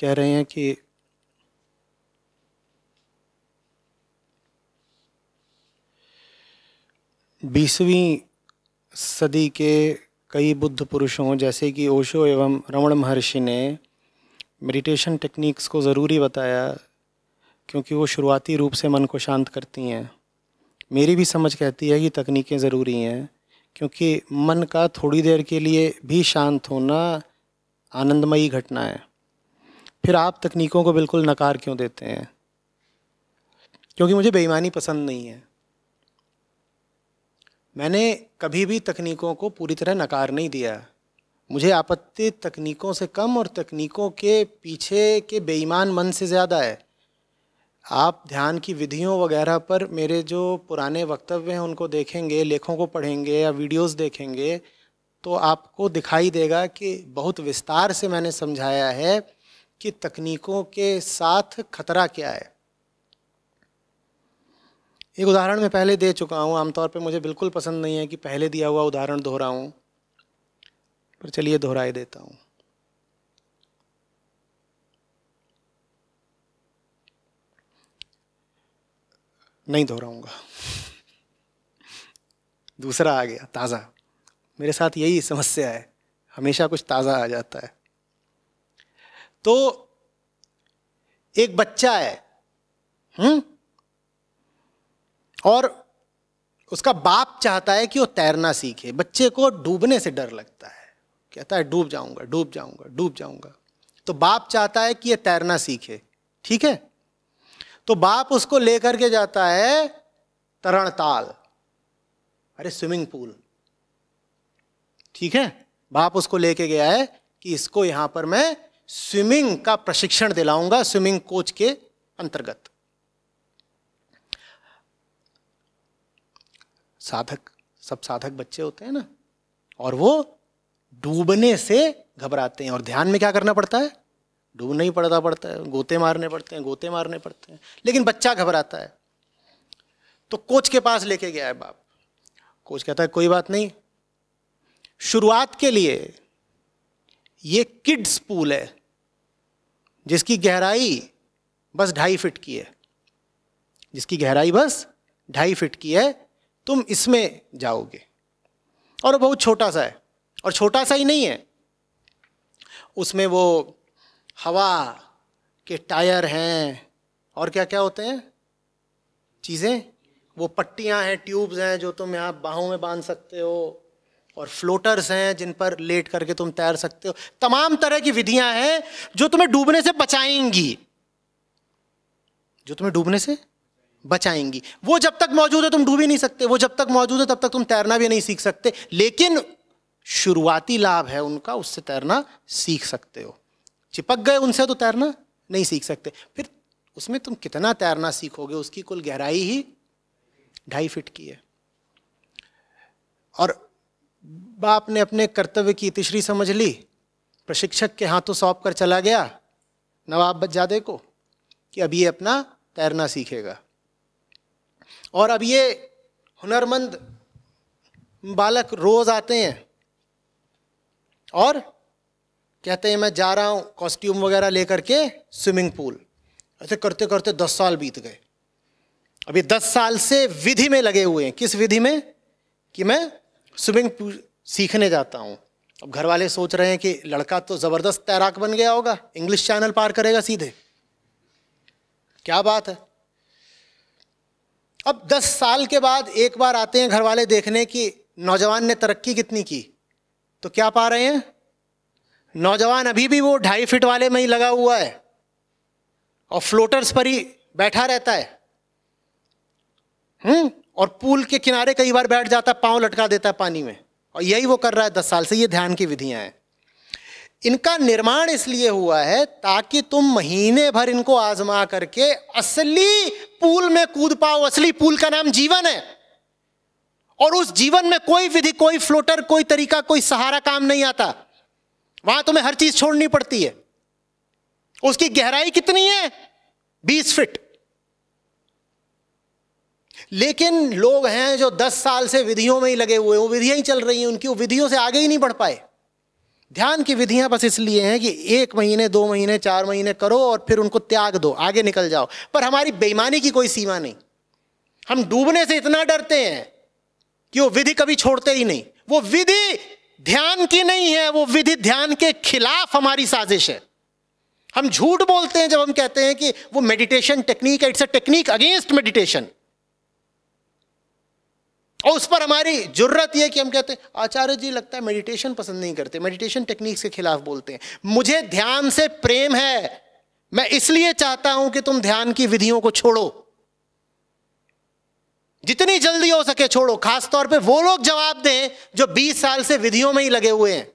कह रहे हैं कि बीसवीं सदी के कई बुद्ध पुरुषों जैसे कि ओशो एवं रमण महर्षि ने मेडिटेशन टेक्निक्स को ज़रूरी बताया क्योंकि वो शुरुआती रूप से मन को शांत करती हैं मेरी भी समझ कहती है कि तकनीकें ज़रूरी हैं क्योंकि मन का थोड़ी देर के लिए भी शांत होना आनंदमयी घटना है फिर आप तकनीकों को बिल्कुल नकार क्यों देते हैं क्योंकि मुझे बेईमानी पसंद नहीं है मैंने कभी भी तकनीकों को पूरी तरह नकार नहीं दिया मुझे आपत्ति तकनीकों से कम और तकनीकों के पीछे के बेईमान मन से ज़्यादा है आप ध्यान की विधियों वगैरह पर मेरे जो पुराने वक्तव्य हैं उनको देखेंगे लेखों को पढ़ेंगे या वीडियोस देखेंगे तो आपको दिखाई देगा कि बहुत विस्तार से मैंने समझाया है की तकनीकों के साथ खतरा क्या है एक उदाहरण मैं पहले दे चुका हूँ आमतौर पर मुझे बिल्कुल पसंद नहीं है कि पहले दिया हुआ उदाहरण दोहराऊँ पर चलिए दोहराई देता हूँ नहीं दोहराऊंगा दूसरा आ गया ताज़ा मेरे साथ यही समस्या है हमेशा कुछ ताज़ा आ जाता है तो एक बच्चा है हुँ? हम्म? और उसका बाप चाहता है कि वो तैरना सीखे बच्चे को डूबने से डर लगता है कहता है डूब जाऊंगा डूब जाऊंगा डूब जाऊंगा तो बाप चाहता है कि ये तैरना सीखे ठीक है तो बाप उसको लेकर के जाता है तरणताल अरे स्विमिंग पूल ठीक है बाप उसको लेके गया है कि इसको यहां पर मैं स्विमिंग का प्रशिक्षण दिलाऊंगा स्विमिंग कोच के अंतर्गत साधक सब साधक बच्चे होते हैं ना और वो डूबने से घबराते हैं और ध्यान में क्या करना पड़ता है डूबना ही पड़ता पड़ता है गोते मारने पड़ते हैं गोते मारने पड़ते हैं लेकिन बच्चा घबराता है तो कोच के पास लेके गया है बाप कोच कहता है कोई बात नहीं शुरुआत के लिए ये किड्स पूल है जिसकी गहराई बस ढाई फिट की है जिसकी गहराई बस ढाई फिट की है तुम इसमें जाओगे और बहुत छोटा सा है और छोटा सा ही नहीं है उसमें वो हवा के टायर हैं और क्या क्या होते हैं चीज़ें वो पट्टियां हैं ट्यूब्स हैं जो तुम यहाँ बाहों में बांध सकते हो और फ्लोटर्स हैं जिन पर लेट करके तुम तैर सकते हो तमाम तरह की विधियां हैं जो तुम्हें डूबने से बचाएंगी जो तुम्हें डूबने से बचाएंगी वो जब तक मौजूद है तुम डूब ही नहीं सकते वो जब तक मौजूद है तब तक तुम तैरना भी नहीं सीख सकते लेकिन शुरुआती लाभ है उनका उससे तैरना सीख सकते हो चिपक गए उनसे तो तैरना नहीं सीख सकते फिर उसमें तुम कितना तैरना सीखोगे उसकी कुल गहराई ही ढाई फिट की है और बाप ने अपने कर्तव्य की तिश्री समझ ली प्रशिक्षक के हाथों सौंप कर चला गया नवाब बज्जादे को कि अब ये अपना तैरना सीखेगा और अब ये हुनरमंद बालक रोज़ आते हैं और कहते हैं मैं जा रहा हूँ कॉस्ट्यूम वगैरह लेकर के स्विमिंग पूल ऐसे करते करते दस साल बीत गए अभी दस साल से विधि में लगे हुए हैं किस विधि में कि मैं स्विमिंग सीखने जाता हूँ अब घर वाले सोच रहे हैं कि लड़का तो ज़बरदस्त तैराक बन गया होगा इंग्लिश चैनल पार करेगा सीधे क्या बात है अब 10 साल के बाद एक बार आते हैं घर वाले देखने कि नौजवान ने तरक्की कितनी की तो क्या पा रहे हैं नौजवान अभी भी वो ढाई फिट वाले में ही लगा हुआ है और फ्लोटर्स पर ही बैठा रहता है हम्म और पूल के किनारे कई बार बैठ जाता है पाँव लटका देता है पानी में और यही वो कर रहा है दस साल से ये ध्यान की विधियाँ हैं इनका निर्माण इसलिए हुआ है ताकि तुम महीने भर इनको आजमा करके असली पूल में कूद पाओ असली पूल का नाम जीवन है और उस जीवन में कोई विधि कोई फ्लोटर कोई तरीका कोई सहारा काम नहीं आता वहां तुम्हें हर चीज छोड़नी पड़ती है उसकी गहराई कितनी है बीस फिट लेकिन लोग हैं जो दस साल से विधियों में ही लगे हुए हैं विधियाँ ही चल रही हैं उनकी वो विधियों से आगे ही नहीं बढ़ पाए ध्यान की विधियां बस इसलिए हैं कि एक महीने दो महीने चार महीने करो और फिर उनको त्याग दो आगे निकल जाओ पर हमारी बेईमानी की कोई सीमा नहीं हम डूबने से इतना डरते हैं कि वो विधि कभी छोड़ते ही नहीं वो विधि ध्यान की नहीं है वो विधि ध्यान के खिलाफ हमारी साजिश है हम झूठ बोलते हैं जब हम कहते हैं कि वो मेडिटेशन टेक्निक है it's a technique against meditation और उस पर हमारी जरूरत यह कि हम कहते हैं आचार्य जी लगता है मेडिटेशन पसंद नहीं करते मेडिटेशन टेक्निक्स के खिलाफ बोलते हैं मुझे ध्यान से प्रेम है मैं इसलिए चाहता हूं कि तुम ध्यान की विधियों को छोड़ो जितनी जल्दी हो सके छोड़ो खासतौर पे वो लोग जवाब दें जो 20 साल से विधियों में ही लगे हुए हैं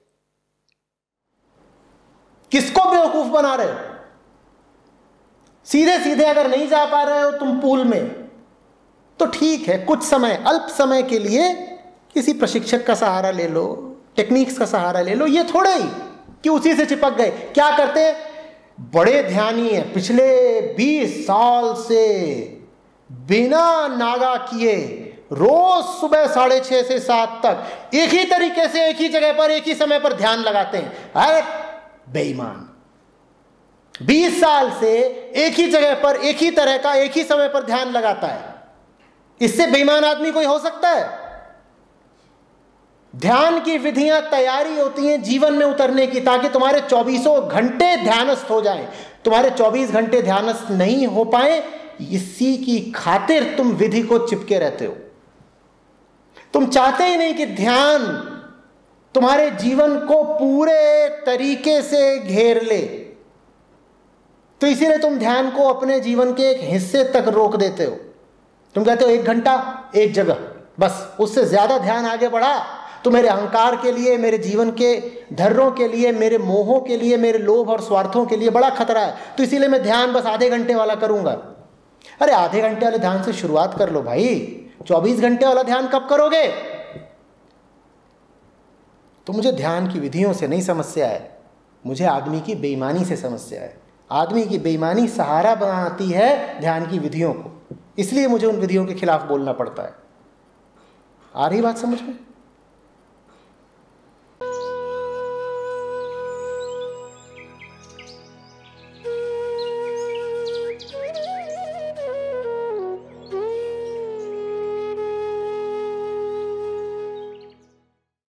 किसको बेवकूफ बना रहे हो सीधे सीधे अगर नहीं जा पा रहे हो तुम पूल में तो ठीक है कुछ समय अल्प समय के लिए किसी प्रशिक्षक का सहारा ले लो टेक्निक्स का सहारा ले लो ये थोड़ा ही कि उसी से चिपक गए क्या करते बड़े ध्यानी है पिछले 20 साल से बिना नागा किए रोज सुबह साढ़े छह से सात तक एक ही तरीके से एक ही जगह पर एक ही समय पर ध्यान लगाते हैं अरे बेईमान 20 साल से एक ही जगह पर एक ही तरह का एक ही समय पर ध्यान लगाता है इससे बेईमान आदमी कोई हो सकता है ध्यान की विधियां तैयारी होती हैं जीवन में उतरने की ताकि तुम्हारे चौबीसों घंटे ध्यानस्थ हो जाएं तुम्हारे चौबीस घंटे ध्यानस्थ नहीं हो पाए इसी की खातिर तुम विधि को चिपके रहते हो तुम चाहते ही नहीं कि ध्यान तुम्हारे जीवन को पूरे तरीके से घेर ले तो इसीलिए तुम ध्यान को अपने जीवन के एक हिस्से तक रोक देते हो तुम कहते हो एक घंटा एक जगह बस उससे ज़्यादा ध्यान आगे बढ़ा तो मेरे अहंकार के लिए मेरे जीवन के धर्रों के लिए मेरे मोहों के लिए मेरे लोभ और स्वार्थों के लिए बड़ा खतरा है तो इसीलिए मैं ध्यान बस आधे घंटे वाला करूंगा अरे आधे घंटे वाले ध्यान से शुरुआत कर लो भाई चौबीस घंटे वाला ध्यान कब करोगे तो मुझे ध्यान की विधियों से नहीं समस्या है मुझे आदमी की बेईमानी से समस्या है आदमी की बेईमानी सहारा बनाती है ध्यान की विधियों को इसलिए मुझे उन विधियों के खिलाफ बोलना पड़ता है आ रही बात समझ में